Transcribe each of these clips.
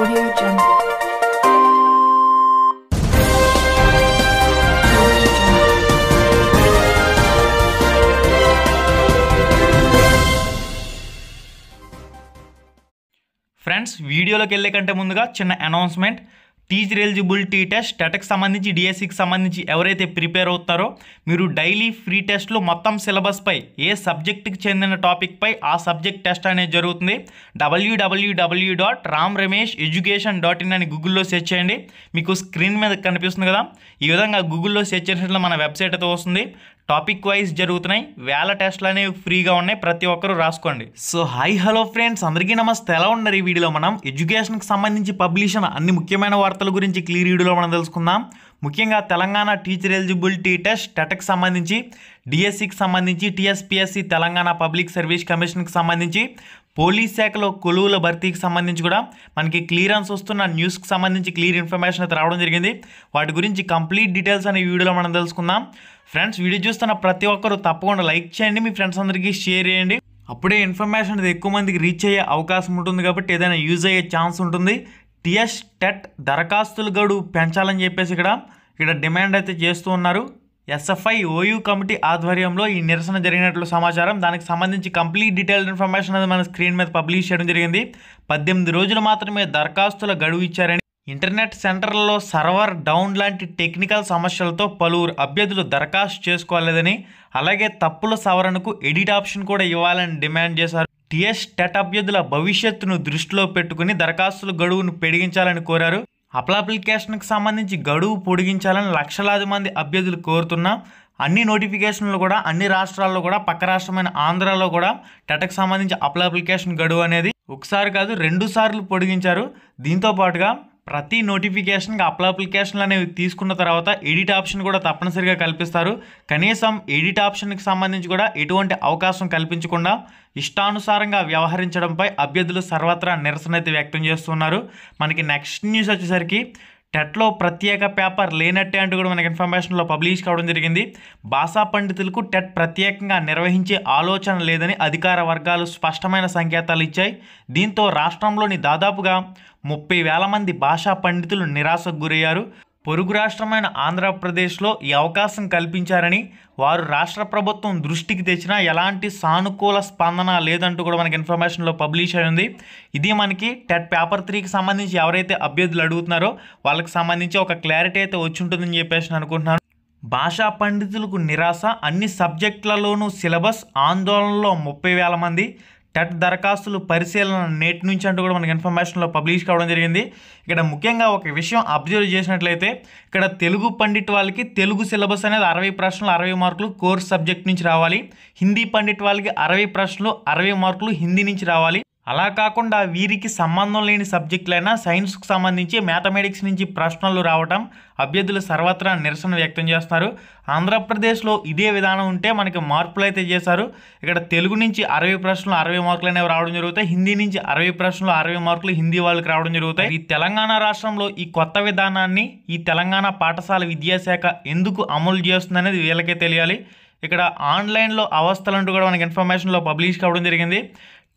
Audio Jungle. Friends వీడియోలోకి వెళ్ళే కంటే ముందుగా చిన్న అనౌన్స్మెంట్ టీచర్ ఎలిజిబిలిటీ టెస్ట్ టెటక్ సంబంధించి డిఎస్సికి సంబంధించి ఎవరైతే ప్రిపేర్ అవుతారో మీరు డైలీ ఫ్రీ టెస్ట్లో మొత్తం సిలబస్పై ఏ సబ్జెక్టుకి చెందిన టాపిక్పై ఆ సబ్జెక్ట్ టెస్ట్ అనేది జరుగుతుంది WWW dot Ram Ramesh education dot in అని గూగుల్లో సెర్చ్ చేయండి మీకు స్క్రీన్ మీద కనిపిస్తుంది కదా ఈ విధంగా గూగుల్లో సెర్చ్ చేసినట్లు మన వెబ్సైట్ అయితే వస్తుంది టాపిక్ వైజ్ జరుగుతున్నాయి వేల టెస్ట్లు అనేవి ఫ్రీగా ఉన్నాయి ప్రతి ఒక్కరూ రాసుకోండి సో హాయ్ హలో ఫ్రెండ్స్ అందరికీ నమస్తే ఎలా ఉన్నారు ఈ వీడియోలో మనం ఎడ్యుకేషన్కి సంబంధించి పబ్లిష్ అన్ని ముఖ్యమైన వార్తల గురించి క్లియర్ వీడియోలో మనం తెలుసుకుందాం ముఖ్యంగా తెలంగాణ టీచర్ ఎలిజిబిలిటీ టెస్ట్ టెట్కి సంబంధించి డిఎస్సికి సంబంధించి టీఎస్పిఎస్సి తెలంగాణ పబ్లిక్ సర్వీస్ కమిషన్కి సంబంధించి పోలీస్ శాఖలో కొలువుల భర్తీకి సంబంధించి కూడా మనకి క్లియరెన్స్ వస్తున్న న్యూస్కి సంబంధించి క్లియర్ ఇన్ఫర్మేషన్ అయితే రావడం జరిగింది వాటి గురించి కంప్లీట్ డీటెయిల్స్ అనే వీడియోలో మనం తెలుసుకుందాం ఫ్రెండ్స్ వీడియో చూస్తున్న ప్రతి ఒక్కరు తప్పకుండా లైక్ చేయండి మీ ఫ్రెండ్స్ అందరికీ షేర్ చేయండి అప్పుడే ఇన్ఫర్మేషన్ అనేది ఎక్కువ మందికి రీచ్ అయ్యే అవకాశం ఉంటుంది కాబట్టి ఏదైనా యూజ్ అయ్యే ఛాన్స్ ఉంటుంది టిఎస్ టెట్ దరఖాస్తులు గడువు పెంచాలని చెప్పేసి ఇక్కడ ఇక్కడ డిమాండ్ అయితే చేస్తూ ఉన్నారు ఎస్ఎఫ్ఐ ఓయూ కమిటీ ఆధ్వర్యంలో ఈ నిరసన జరిగినట్లు సమాచారం దానికి సంబంధించి కంప్లీట్ డీటెయిల్డ్ ఇన్ఫర్మేషన్ అనేది మన స్క్రీన్ మీద పబ్లిష్ చేయడం జరిగింది పద్దెనిమిది రోజులు మాత్రమే దరఖాస్తుల గడువు ఇచ్చారని ఇంటర్నెట్ సెంటర్లలో సర్వర్ డౌన్ లాంటి టెక్నికల్ సమస్యలతో పలువురు అభ్యర్థులు దరఖాస్తు చేసుకోలేదని అలాగే తప్పుల సవరణకు ఎడిట్ ఆప్షన్ కూడా ఇవ్వాలని డిమాండ్ చేశారు టీఎస్ టెట్ అభ్యర్థుల భవిష్యత్తును దృష్టిలో పెట్టుకుని దరఖాస్తుల గడువును పెడిగించాలని కోరారు అప్ల అప్లికేషన్కి సంబంధించి గడువు పొడిగించాలని లక్షలాది మంది అభ్యర్థులు కోరుతున్నా అన్ని నోటిఫికేషన్లు కూడా అన్ని రాష్ట్రాల్లో కూడా పక్క రాష్ట్రమైన ఆంధ్రాలో కూడా టెటకు సంబంధించి అప్లికేషన్ గడువు అనేది ఒకసారి కాదు రెండు సార్లు పొడిగించారు దీంతో పాటుగా ప్రతి నోటిఫికేషన్కి అప్లై అప్లికేషన్లు అనేవి తీసుకున్న తర్వాత ఎడిట్ ఆప్షన్ కూడా తప్పనిసరిగా కల్పిస్తారు కనీసం ఎడిట్ ఆప్షన్కి సంబంధించి కూడా ఎటువంటి అవకాశం కల్పించకుండా ఇష్టానుసారంగా వ్యవహరించడంపై అభ్యర్థులు సర్వత్రా నిరసన అయితే వ్యక్తం చేస్తున్నారు మనకి నెక్స్ట్ న్యూస్ వచ్చేసరికి టెట్లో ప్రత్యేక పేపర్ లేనట్టే అంటూ కూడా మనకి ఇన్ఫర్మేషన్లో పబ్లిష్ కావడం జరిగింది భాషా పండితులకు టెట్ ప్రత్యేకంగా నిర్వహించే ఆలోచన లేదని అధికార వర్గాలు స్పష్టమైన సంకేతాలు ఇచ్చాయి దీంతో రాష్ట్రంలోని దాదాపుగా ముప్పై వేల మంది భాషా పండితులు నిరాశకు గురయ్యారు పొరుగు రాష్ట్రమైన ఆంధ్రప్రదేశ్లో ఈ అవకాశం కల్పించారని వారు రాష్ట్ర ప్రభుత్వం దృష్టికి తెచ్చినా ఎలాంటి సానుకూల స్పందన లేదంటూ కూడా మనకి ఇన్ఫర్మేషన్లో పబ్లిష్ అయింది ఇది మనకి టెట్ పేపర్ త్రీకి సంబంధించి ఎవరైతే అభ్యర్థులు అడుగుతున్నారో వాళ్ళకి సంబంధించి ఒక క్లారిటీ అయితే వచ్చి ఉంటుందని చెప్పేసి అనుకుంటున్నాను భాషా పండితులకు నిరాశ అన్ని సబ్జెక్టులలోనూ సిలబస్ ఆందోళనలో ముప్పై వేల మంది టెట్ దరఖాస్తులు పరిశీలన నేటి నుంచి అంటూ కూడా మనకి ఇన్ఫర్మేషన్లో పబ్లిష్ కావడం జరిగింది ఇక్కడ ముఖ్యంగా ఒక విషయం అబ్జర్వ్ చేసినట్లయితే ఇక్కడ తెలుగు పండిట్ వాళ్ళకి తెలుగు సిలబస్ అనేది అరవై ప్రశ్నలు అరవై మార్కులు కోర్స్ సబ్జెక్ట్ నుంచి రావాలి హిందీ పండిట్ వాళ్ళకి అరవై ప్రశ్నలు అరవై మార్కులు హిందీ నుంచి రావాలి అలా కాకుండా వీరికి సంబంధం లేని సబ్జెక్టులైనా సైన్స్కు సంబంధించి మ్యాథమెటిక్స్ నుంచి ప్రశ్నలు రావటం అభ్యర్థులు సర్వత్రా నిరసన వ్యక్తం చేస్తున్నారు ఆంధ్రప్రదేశ్లో ఇదే విధానం ఉంటే మనకి మార్పులు అయితే చేశారు ఇక్కడ తెలుగు నుంచి అరవై ప్రశ్నలు అరవై మార్కులు అనేవి రావడం జరుగుతాయి హిందీ నుంచి అరవై ప్రశ్నలు అరవై మార్కులు హిందీ వాళ్ళకి రావడం జరుగుతాయి ఈ తెలంగాణ రాష్ట్రంలో ఈ కొత్త విధానాన్ని ఈ తెలంగాణ పాఠశాల విద్యాశాఖ ఎందుకు అమలు చేస్తుందనేది వీళ్ళకే తెలియాలి ఇక్కడ ఆన్లైన్లో అవస్థలంటూ కూడా మనకి ఇన్ఫర్మేషన్లో పబ్లిష్ కావడం జరిగింది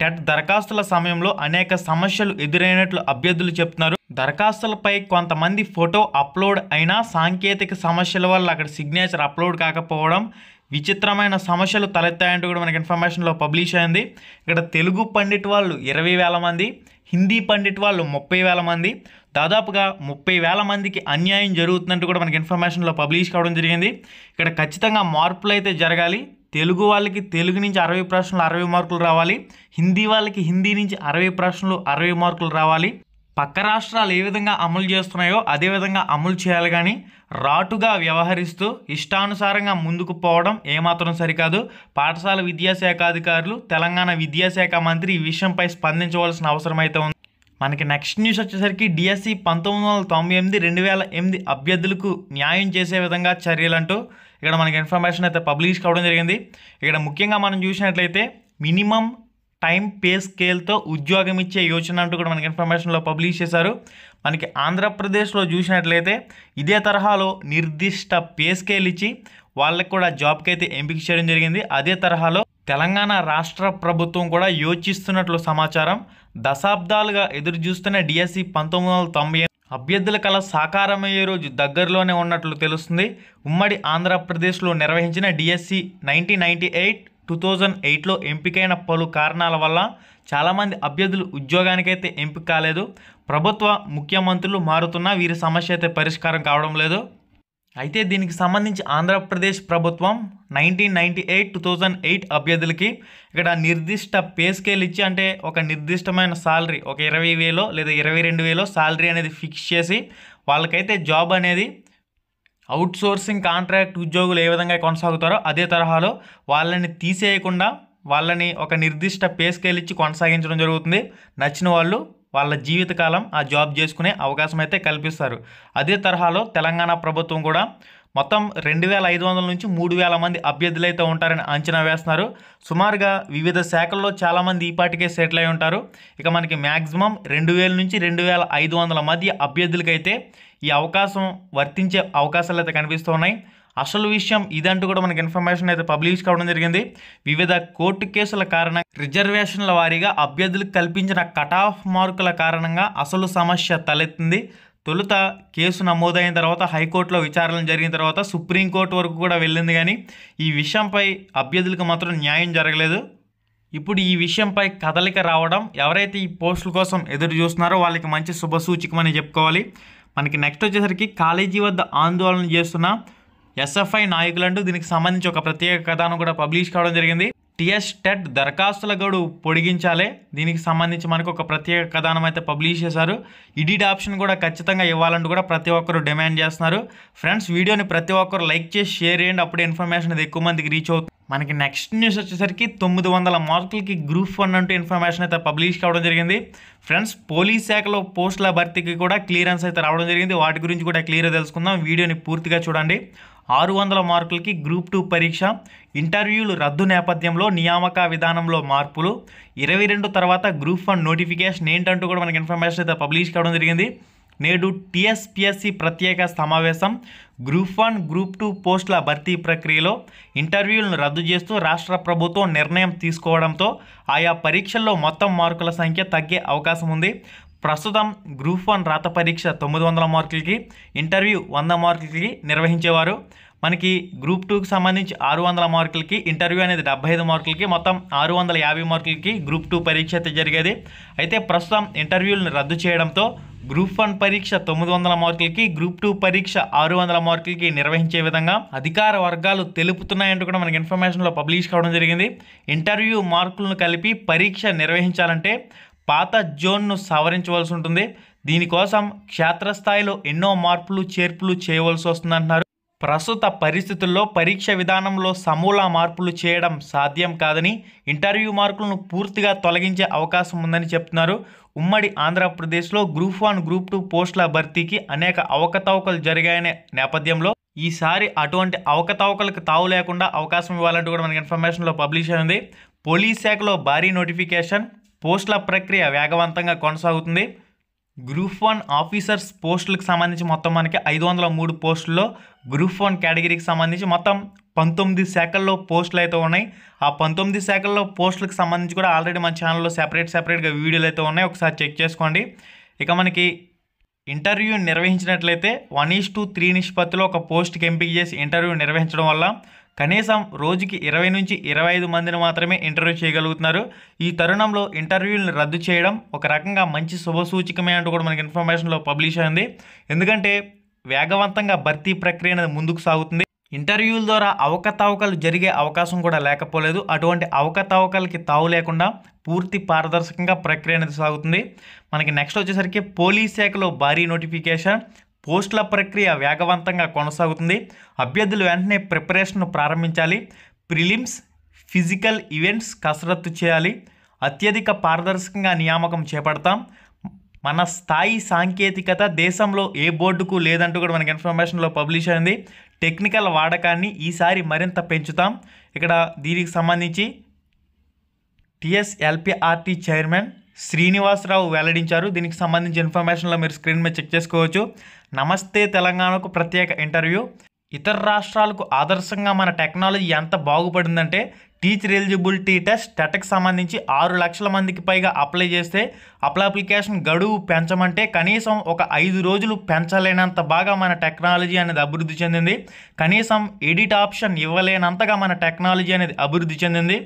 టెట్ దరఖాస్తుల సమయంలో అనేక సమస్యలు ఎదురైనట్లు అభ్యర్థులు చెప్తున్నారు దరఖాస్తులపై కొంతమంది ఫోటో అప్లోడ్ అయినా సాంకేతిక సమస్యల వల్ల అక్కడ సిగ్నేచర్ అప్లోడ్ కాకపోవడం విచిత్రమైన సమస్యలు తలెత్తాయంటూ కూడా మనకి ఇన్ఫర్మేషన్లో పబ్లిష్ అయింది ఇక్కడ తెలుగు పండిట్ వాళ్ళు ఇరవై వేల మంది హిందీ పండిట్ వాళ్ళు ముప్పై వేల మంది దాదాపుగా ముప్పై వేల మందికి అన్యాయం జరుగుతుందంటూ కూడా మనకి ఇన్ఫర్మేషన్లో పబ్లిష్ కావడం జరిగింది ఇక్కడ ఖచ్చితంగా మార్పులు అయితే జరగాలి తెలుగు వాళ్ళకి తెలుగు నుంచి అరవై ప్రశ్నలు అరవై మార్కులు రావాలి హిందీ వాళ్ళకి హిందీ నుంచి అరవై ప్రశ్నలు అరవై మార్కులు రావాలి పక్క రాష్ట్రాలు ఏ విధంగా అమలు చేస్తున్నాయో అదేవిధంగా అమలు చేయాలి కానీ రాటుగా వ్యవహరిస్తూ ఇష్టానుసారంగా ముందుకు పోవడం ఏమాత్రం సరికాదు పాఠశాల విద్యాశాఖ అధికారులు తెలంగాణ విద్యాశాఖ మంత్రి ఈ విషయంపై స్పందించవలసిన అవసరం అయితే ఉంది మనకి నెక్స్ట్ న్యూస్ వచ్చేసరికి డిఎస్సి e పంతొమ్మిది వందల తొంభై ఎనిమిది రెండు వేల ఎనిమిది అభ్యర్థులకు న్యాయం చేసే విధంగా చర్యలంటూ ఇక్కడ మనకి ఇన్ఫర్మేషన్ అయితే పబ్లిష్ కావడం జరిగింది ఇక్కడ ముఖ్యంగా మనం చూసినట్లయితే మినిమం టైం పే స్కేల్తో ఉద్యోగం ఇచ్చే యోచన అంటూ కూడా మనకి ఇన్ఫర్మేషన్లో పబ్లిష్ చేశారు మనకి ఆంధ్రప్రదేశ్లో చూసినట్లయితే ఇదే తరహాలో నిర్దిష్ట పే స్కేల్ ఇచ్చి వాళ్ళకి కూడా జాబ్కి అయితే ఎంపిక చేయడం జరిగింది అదే తరహాలో తెలంగాణ రాష్ట్ర ప్రభుత్వం కూడా యోచిస్తున్నట్లు సమాచారం దశాబ్దాలుగా ఎదురు చూస్తున్న డిఎస్సి పంతొమ్మిది వందల తొంభై అభ్యర్థుల కళ సాకారమయ్యే రోజు దగ్గరలోనే ఉన్నట్లు తెలుస్తుంది ఉమ్మడి ఆంధ్రప్రదేశ్లో నిర్వహించిన DSC nineteen ninety eight two thousand ఎయిట్లో ఎంపికైన పలు కారణాల వల్ల చాలామంది అభ్యర్థులు ఉద్యోగానికైతే ఎంపిక కాలేదు ప్రభుత్వ ముఖ్యమంత్రులు మారుతున్నా వీరి సమస్య అయితే పరిష్కారం కావడం లేదు అయితే దీనికి సంబంధించి ఆంధ్రప్రదేశ్ ప్రభుత్వం nineteen ninety eight two thousand eight అభ్యర్థులకి ఇక్కడ నిర్దిష్ట పే స్కేల్ ఇచ్చి అంటే ఒక నిర్దిష్టమైన శాలరీ ఒక ఇరవై వేలో లేదా ఇరవై రెండు వేలో శాలరీ అనేది ఫిక్స్ చేసి వాళ్ళకైతే జాబ్ అనేది అవుట్ సోర్సింగ్ కాంట్రాక్ట్ ఉద్యోగులు ఏ విధంగా కొనసాగుతారో అదే తరహాలో వాళ్ళని తీసేయకుండా వాళ్ళని ఒక నిర్దిష్ట పే స్కేల్ ఇచ్చి కొనసాగించడం జరుగుతుంది నచ్చిన వాళ్ళు వాళ్ళ జీవితకాలం ఆ జాబ్ చేసుకునే అవకాశం అయితే కల్పిస్తారు అదే తరహాలో తెలంగాణ ప్రభుత్వం కూడా మొత్తం రెండు వేల ఐదు వందల నుంచి మూడు వేల మంది అభ్యర్థులు అయితే ఉంటారని అంచనా వేస్తున్నారు సుమారుగా వివిధ శాఖల్లో చాలామంది ఈ పాటికే సెటిల్ అయి ఉంటారు ఇక మనకి మ్యాక్సిమం రెండు వేల నుంచి రెండు వేల ఐదు వందల మధ్య అభ్యర్థులకైతే ఈ అవకాశం వర్తించే అవకాశాలు అయితే కనిపిస్తున్నాయి అసలు విషయం ఇదంటూ కూడా మనకి ఇన్ఫర్మేషన్ అయితే పబ్లిష్ కావడం జరిగింది వివిధ కోర్టు కేసుల కారణంగా రిజర్వేషన్ల వారీగా అభ్యర్థులకు కల్పించిన కట్ ఆఫ్ మార్కుల కారణంగా అసలు సమస్య తలెత్తింది తొలుత కేసు నమోదైన తర్వాత హైకోర్టులో విచారణ జరిగిన తర్వాత సుప్రీంకోర్టు వరకు కూడా వెళ్ళింది కానీ ఈ విషయంపై అభ్యర్థులకు మాత్రం న్యాయం జరగలేదు ఇప్పుడు ఈ విషయంపై కదలిక రావడం ఎవరైతే ఈ పోస్టుల కోసం ఎదురు చూస్తున్నారో వాళ్ళకి మంచి శుభసూచికమని చెప్పుకోవాలి మనకి నెక్స్ట్ వచ్చేసరికి కాలేజీ వద్ద ఆందోళన చేస్తున్న ఎస్ఎఫ్ఐ నాయకులంటూ దీనికి సంబంధించి ఒక ప్రత్యేక కథను కూడా పబ్లిష్ కావడం జరిగింది టిఎస్ టెట్ దరఖాస్తుల గడువు పొడిగించాలే దీనికి సంబంధించి మనకు ఒక ప్రత్యేక కథనం అయితే పబ్లిష్ చేశారు ఇడిట్ ఆప్షన్ కూడా ఖచ్చితంగా ఇవ్వాలంటూ కూడా ప్రతి ఒక్కరు డిమాండ్ చేస్తున్నారు ఫ్రెండ్స్ వీడియోని ప్రతి ఒక్కరు లైక్ చేసి షేర్ చేయండి అప్పుడే ఇన్ఫర్మేషన్ అది ఎక్కువ మందికి రీచ్ అవుతుంది మనకి నెక్స్ట్ న్యూస్ వచ్చేసరికి తొమ్మిది వందల మార్కులకి గ్రూప్ వన్ అంటూ ఇన్ఫర్మేషన్ అయితే పబ్లిష్ కావడం జరిగింది ఫ్రెండ్స్ పోలీస్ శాఖలో పోస్టుల భర్తీకి కూడా క్లియరెన్స్ అయితే రావడం జరిగింది వాటి గురించి కూడా క్లియర్గా తెలుసుకుందాం వీడియోని పూర్తిగా చూడండి ఆరు వందల మార్కులకి గ్రూప్ టూ పరీక్ష ఇంటర్వ్యూలు రద్దు నేపథ్యంలో నియామక విధానంలో మార్పులు ఇరవై రెండు తర్వాత గ్రూప్ వన్ నోటిఫికేషన్ ఏంటంటూ కూడా మనకి ఇన్ఫర్మేషన్ అయితే పబ్లిష్ కావడం జరిగింది నేడు టీఎస్పీఎస్సీ ప్రత్యేక సమావేశం గ్రూప్ వన్ గ్రూప్ టూ పోస్టుల భర్తీ ప్రక్రియలో ఇంటర్వ్యూలను రద్దు చేస్తూ రాష్ట్ర ప్రభుత్వం నిర్ణయం తీసుకోవడంతో ఆయా పరీక్షల్లో మొత్తం మార్కుల సంఖ్య తగ్గే అవకాశం ఉంది ప్రస్తుతం గ్రూప్ వన్ రాత పరీక్ష తొమ్మిది వందల మార్కులకి ఇంటర్వ్యూ వంద మార్కులకి నిర్వహించేవారు మనకి గ్రూప్ టూకి సంబంధించి ఆరు వందల మార్కులకి ఇంటర్వ్యూ అనేది డెబ్బై ఐదు మార్కులకి మొత్తం ఆరు వందల యాభై మార్కులకి గ్రూప్ టూ పరీక్ష అయితే జరిగేది అయితే ప్రస్తుతం ఇంటర్వ్యూలను రద్దు చేయడంతో గ్రూప్ వన్ పరీక్ష తొమ్మిది వందల మార్కులకి గ్రూప్ టూ పరీక్ష ఆరు వందల మార్కులకి నిర్వహించే విధంగా అధికార వర్గాలు తెలుపుతున్నాయంటూ కూడా మనకి ఇన్ఫర్మేషన్లో పబ్లిష్ కావడం జరిగింది ఇంటర్వ్యూ మార్కులను కలిపి పరీక్ష నిర్వహించాలంటే పాత జోన్ను సవరించవలసి ఉంటుంది దీనికోసం క్షేత్రస్థాయిలో ఎన్నో మార్పులు చేర్పులు చేయవలసి వస్తుందంటున్నారు ప్రస్తుత పరిస్థితుల్లో పరీక్ష విధానంలో సమూల మార్పులు చేయడం సాధ్యం కాదని ఇంటర్వ్యూ మార్కులను పూర్తిగా తొలగించే అవకాశం ఉందని చెప్తున్నారు ఉమ్మడి ఆంధ్రప్రదేశ్లో గ్రూప్ వన్ గ్రూప్ టూ పోస్టుల భర్తీకి అనేక అవకతవకలు జరిగాయనే నేపథ్యంలో ఈసారి అటువంటి అవకతవకలకు తావు లేకుండా అవకాశం ఇవ్వాలంటూ కూడా మనకి ఇన్ఫర్మేషన్లో పబ్లిష్ అయింది పోలీస్ శాఖలో భారీ నోటిఫికేషన్ పోస్టుల ప్రక్రియ వేగవంతంగా కొనసాగుతుంది గ్రూప్ వన్ ఆఫీసర్స్ పోస్టులకు సంబంధించి మొత్తం మనకి ఐదు వందల మూడు పోస్టుల్లో గ్రూప్ వన్ కేటగిరీకి సంబంధించి మొత్తం పంతొమ్మిది శాఖల్లో పోస్టులు అయితే ఉన్నాయి ఆ పంతొమ్మిది శాఖల్లో పోస్టులకు సంబంధించి కూడా ఆల్రెడీ మన ఛానల్లో సెపరేట్ సెపరేట్గా వీడియోలు అయితే ఉన్నాయి ఒకసారి చెక్ చేసుకోండి ఇక మనకి ఇంటర్వ్యూ నిర్వహించినట్లయితే వన్ ఈస్ టు త్రీ నిష్పత్తిలో ఒక పోస్ట్కి ఎంపిక చేసి ఇంటర్వ్యూ నిర్వహించడం వల్ల కనీసం రోజుకి ఇరవై నుంచి ఇరవై ఐదు మందిని మాత్రమే ఇంటర్వ్యూ చేయగలుగుతున్నారు ఈ తరుణంలో ఇంటర్వ్యూలను రద్దు చేయడం ఒక రకంగా మంచి శుభసూచికమే అంటూ కూడా మనకి ఇన్ఫర్మేషన్లో పబ్లిష్ అయింది ఎందుకంటే వేగవంతంగా భర్తీ ప్రక్రియ అనేది ముందుకు సాగుతుంది ఇంటర్వ్యూల ద్వారా అవకతవకలు జరిగే అవకాశం కూడా లేకపోలేదు అటువంటి అవకతవకలకి తావు లేకుండా పూర్తి పారదర్శకంగా ప్రక్రియ అనేది సాగుతుంది మనకి నెక్స్ట్ వచ్చేసరికి పోలీస్ శాఖలో భారీ నోటిఫికేషన్ పోస్టుల ప్రక్రియ వేగవంతంగా కొనసాగుతుంది అభ్యర్థులు వెంటనే ప్రిపరేషన్ ప్రారంభించాలి ప్రిలిమ్స్ ఫిజికల్ ఈవెంట్స్ కసరత్తు చేయాలి అత్యధిక పారదర్శకంగా నియామకం చేపడతాం మన స్థాయి సాంకేతికత దేశంలో ఏ బోర్డుకు లేదంటూ కూడా మనకి ఇన్ఫర్మేషన్లో పబ్లిష్ అయింది టెక్నికల్ వాడకాన్ని ఈసారి మరింత పెంచుతాం ఇక్కడ దీనికి సంబంధించి టిఎస్ఎల్పిఆర్టీ చైర్మన్ శ్రీనివాసరావు వెల్లడించారు దీనికి సంబంధించి ఇన్ఫర్మేషన్లో మీరు స్క్రీన్ మీద చెక్ చేసుకోవచ్చు నమస్తే తెలంగాణకు ప్రత్యేక ఇంటర్వ్యూ ఇతర రాష్ట్రాలకు ఆదర్శంగా మన టెక్నాలజీ ఎంత బాగుపడిందంటే టీచర్ ఎలిజిబిలిటీ టెస్ట్ టెట్కి సంబంధించి ఆరు లక్షల మందికి పైగా అప్లై చేస్తే అప్లై అప్లికేషన్ గడువు పెంచమంటే కనీసం ఒక ఐదు రోజులు పెంచలేనంత బాగా మన టెక్నాలజీ అనేది అభివృద్ధి చెందింది కనీసం ఎడిట్ ఆప్షన్ ఇవ్వలేనంతగా మన టెక్నాలజీ అనేది అభివృద్ధి చెందింది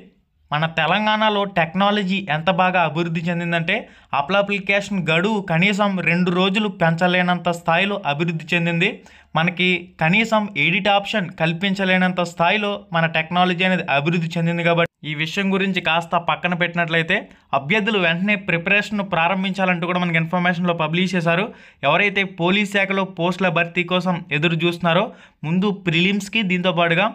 మన తెలంగాణలో టెక్నాలజీ ఎంత బాగా అభివృద్ధి చెందిందంటే అప్లికేషన్ గడువు కనీసం రెండు రోజులు పెంచలేనంత స్థాయిలో అభివృద్ధి చెందింది మనకి కనీసం ఎడిట్ ఆప్షన్ కల్పించలేనంత స్థాయిలో మన టెక్నాలజీ అనేది అభివృద్ధి చెందింది కాబట్టి ఈ విషయం గురించి కాస్త పక్కన పెట్టినట్లయితే అభ్యర్థులు వెంటనే ప్రిపరేషన్ ప్రారంభించాలంటూ కూడా మనకి ఇన్ఫర్మేషన్లో పబ్లిష్ చేశారు ఎవరైతే పోలీస్ శాఖలో పోస్టుల భర్తీ కోసం ఎదురు చూస్తున్నారో ముందు ప్రిలిమ్స్కి దీంతోపాటుగా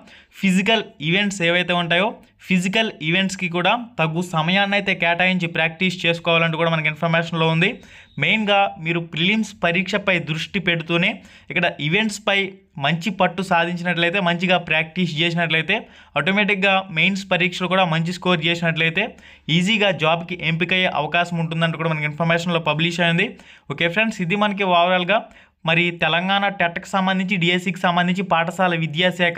ఫిజికల్ ఈవెంట్స్ ఏవైతే ఉంటాయో ఫిజికల్ ఈవెంట్స్కి కూడా తగు సమయాన్ని అయితే కేటాయించి ప్రాక్టీస్ చేసుకోవాలంటూ కూడా మనకి ఇన్ఫర్మేషన్లో ఉంది మెయిన్గా మీరు ప్రిలిమ్స్ పరీక్షపై దృష్టి పెడుతూనే ఇక్కడ ఈవెంట్స్పై మంచి పట్టు సాధించినట్లయితే మంచిగా ప్రాక్టీస్ చేసినట్లయితే ఆటోమేటిక్గా మెయిన్స్ పరీక్షలు కూడా మంచి స్కోర్ చేసినట్లయితే ఈజీగా జాబ్కి ఎంపిక అయ్యే అవకాశం ఉంటుందంటూ కూడా మనకి ఇన్ఫర్మేషన్లో పబ్లిష్ అయింది ఓకే ఫ్రెండ్స్ ఇది మనకి ఓవరాల్గా మరి తెలంగాణ టెట్కి సంబంధించి డిఎస్సికి సంబంధించి పాఠశాల విద్యాశాఖ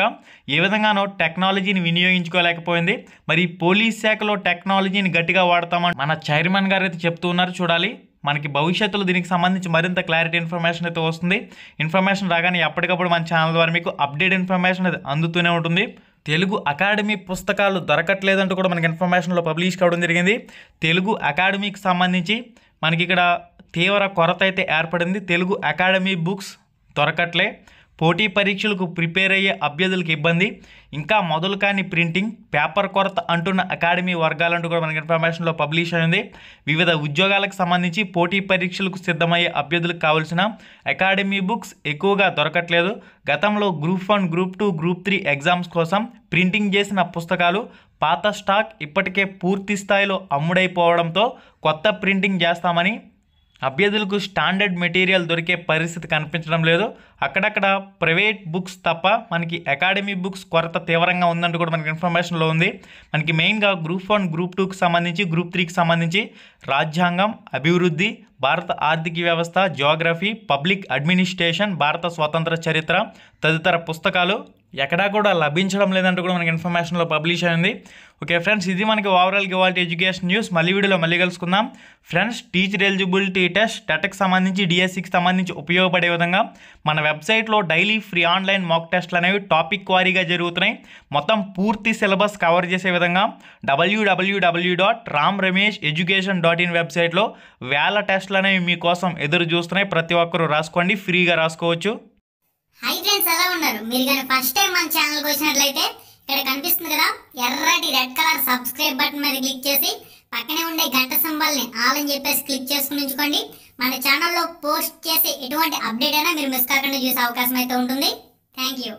ఏ విధంగానో టెక్నాలజీని వినియోగించుకోలేకపోయింది మరి పోలీస్ శాఖలో టెక్నాలజీని గట్టిగా వాడతామని మన చైర్మన్ గారు అయితే చెప్తూ ఉన్నారు చూడాలి మనకి భవిష్యత్తులో దీనికి సంబంధించి మరింత క్లారిటీ ఇన్ఫర్మేషన్ అయితే వస్తుంది ఇన్ఫర్మేషన్ రాగానే ఎప్పటికప్పుడు మన ఛానల్ ద్వారా మీకు అప్డేట్ ఇన్ఫర్మేషన్ అయితే అందుతూనే ఉంటుంది తెలుగు అకాడమీ పుస్తకాలు దొరకట్లేదంటూ కూడా మనకి ఇన్ఫర్మేషన్లో పబ్లిష్ కావడం జరిగింది తెలుగు అకాడమీకి సంబంధించి మనకి ఇక్కడ తీవ్ర కొరత అయితే ఏర్పడింది తెలుగు అకాడమీ బుక్స్ దొరకట్లే పోటీ పరీక్షలకు ప్రిపేర్ అయ్యే అభ్యర్థులకు ఇబ్బంది ఇంకా మొదలు కాని ప్రింటింగ్ పేపర్ కొరత అంటున్న అకాడమీ వర్గాలంటూ కూడా మనకి ఇన్ఫర్మేషన్లో పబ్లిష్ అయింది వివిధ ఉద్యోగాలకు సంబంధించి పోటీ పరీక్షలకు సిద్ధమయ్యే అభ్యర్థులకు కావాల్సిన అకాడమీ బుక్స్ ఎక్కువగా దొరకట్లేదు గతంలో group one group two group three exams కోసం ప్రింటింగ్ చేసిన పుస్తకాలు పాత స్టాక్ ఇప్పటికే పూర్తి స్థాయిలో అమ్ముడైపోవడంతో కొత్త ప్రింటింగ్ చేస్తామని అభ్యర్థులకు స్టాండర్డ్ మెటీరియల్ దొరికే పరిస్థితి కనిపించడం లేదు అక్కడక్కడ ప్రైవేట్ బుక్స్ తప్ప మనకి అకాడమీ బుక్స్ కొరత తీవ్రంగా ఉందంటూ కూడా మనకి ఇన్ఫర్మేషన్లో ఉంది మనకి మెయిన్గా గ్రూప్ వన్ గ్రూప్ టూకి సంబంధించి గ్రూప్ త్రీకి సంబంధించి రాజ్యాంగం అభివృద్ధి భారత ఆర్థిక వ్యవస్థ జోగ్రఫీ పబ్లిక్ అడ్మినిస్ట్రేషన్ భారత స్వతంత్ర చరిత్ర తదితర పుస్తకాలు ఎక్కడా కూడా లభించడం లేదంటూ కూడా మనకి ఇన్ఫర్మేషన్లో పబ్లిష్ అయింది ఓకే ఫ్రెండ్స్ ఇది మనకి ఓవరాల్ గివాల్టీ ఎడ్యుకేషన్ న్యూస్ మళ్ళీ వీడియోలో మళ్ళీ కలుసుకుందాం ఫ్రెండ్స్ టీచర్ ఎలిజిబిలిటీ టెస్ట్ టెట్కి సంబంధించి డిఎస్సికి సంబంధించి ఉపయోగపడే విధంగా మన వెబ్సైట్లో డైలీ ఫ్రీ ఆన్లైన్ మాక్ టెస్ట్లు అనేవి టాపిక్ క్వారీగా జరుగుతున్నాయి మొత్తం పూర్తి సిలబస్ కవర్ చేసే విధంగా WWW dot Ram Ramesh education dot in వెబ్సైట్లో వేల టెస్ట్లు అనేవి మీకోసం ఎదురు చూస్తున్నాయి ప్రతి ఒక్కరూ రాసుకోండి ఫ్రీగా రాసుకోవచ్చు హై ఫ్రెండ్స్ ఎలా ఉన్నారు మీరు కానీ ఫస్ట్ టైం మన ఛానల్కి వచ్చినట్లయితే ఇక్కడ కనిపిస్తుంది కదా ఎర్రటి రెడ్ కలర్ సబ్స్క్రైబ్ బటన్ మీద క్లిక్ చేసి పక్కనే ఉండే గంట సింబల్ని ఆల్ అని చెప్పేసి క్లిక్ చేసుకుని ఉంచుకోండి మన ఛానల్లో పోస్ట్ చేసే ఎటువంటి అప్డేట్ అయినా మీరు మిస్ కాకుండా చూసే అవకాశం అయితే ఉంటుంది థ్యాంక్ యూ